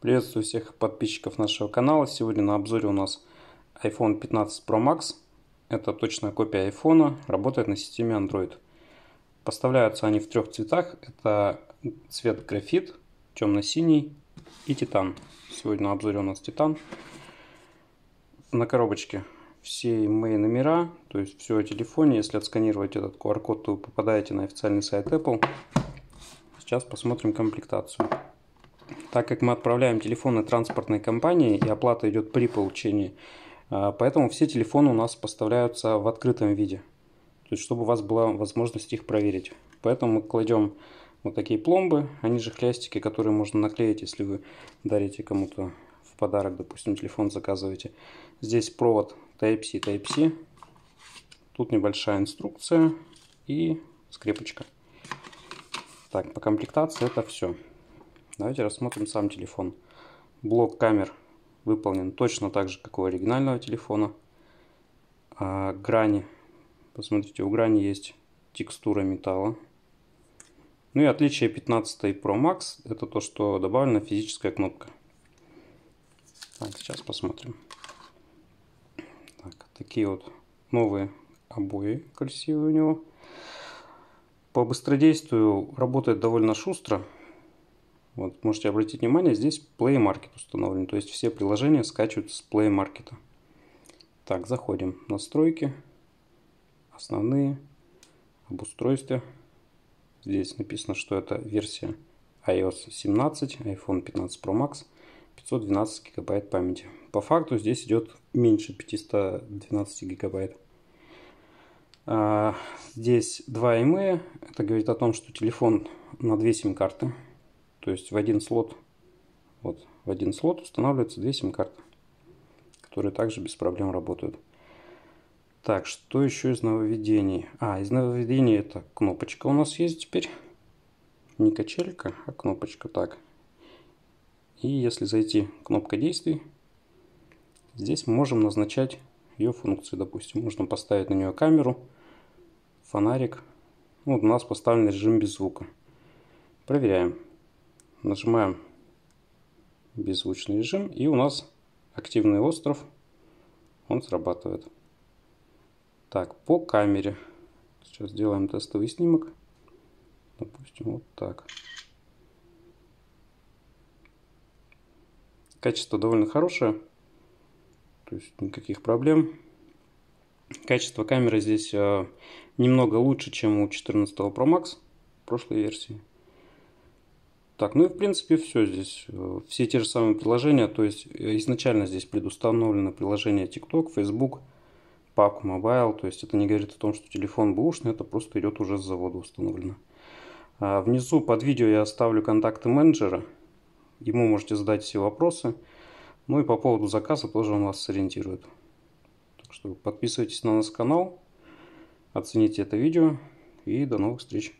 Приветствую всех подписчиков нашего канала. Сегодня на обзоре у нас iPhone 15 Pro Max. Это точная копия iPhone, работает на системе Android. Поставляются они в трех цветах. Это цвет графит, темно-синий и титан. Сегодня на обзоре у нас титан. На коробочке все мои номера, то есть все о телефоне. Если отсканировать этот QR-код, то вы попадаете на официальный сайт Apple. Сейчас посмотрим комплектацию так как мы отправляем телефоны транспортной компании и оплата идет при получении, а, поэтому все телефоны у нас поставляются в открытом виде, то есть чтобы у вас была возможность их проверить. Поэтому мы кладем вот такие пломбы, они же хлястики, которые можно наклеить, если вы дарите кому-то в подарок, допустим, телефон заказываете. Здесь провод Type-C, Type-C, тут небольшая инструкция и скрепочка. Так, по комплектации это все. Давайте рассмотрим сам телефон. Блок камер выполнен точно так же, как у оригинального телефона. А грани. Посмотрите, у грани есть текстура металла. Ну и отличие 15 Pro Max это то, что добавлена физическая кнопка. Так, сейчас посмотрим. Так, такие вот новые обои красивые у него. По быстродействию работает довольно шустро. Вот можете обратить внимание, здесь Play Market установлен, то есть все приложения скачиваются с Play Market. Так, заходим в настройки, основные, об устройстве. Здесь написано, что это версия iOS 17, iPhone 15 Pro Max, 512 гигабайт памяти. По факту здесь идет меньше 512 гигабайт. А, здесь два EMEA, эм, это говорит о том, что телефон на две сим-карты то есть в один слот, вот, в один слот устанавливаются две сим-карты, которые также без проблем работают. Так, что еще из нововведений? А, из нововведений это кнопочка у нас есть теперь. Не качелька, а кнопочка так. И если зайти кнопка действий, здесь мы можем назначать ее функции, допустим. Можно поставить на нее камеру, фонарик. Вот у нас поставлен режим без звука. Проверяем. Нажимаем беззвучный режим, и у нас активный остров, он срабатывает. Так, по камере. Сейчас сделаем тестовый снимок. Допустим, вот так. Качество довольно хорошее. То есть никаких проблем. Качество камеры здесь э, немного лучше, чем у 14 Pro Max прошлой версии. Так, ну и в принципе все здесь. Э, все те же самые приложения, то есть э, изначально здесь предустановлено приложение TikTok, Facebook, PUBG Mobile, то есть это не говорит о том, что телефон бушный, это просто идет уже с завода установлено. А внизу под видео я оставлю контакты менеджера, ему можете задать все вопросы, ну и по поводу заказа тоже он вас сориентирует. Так что подписывайтесь на наш канал, оцените это видео и до новых встреч.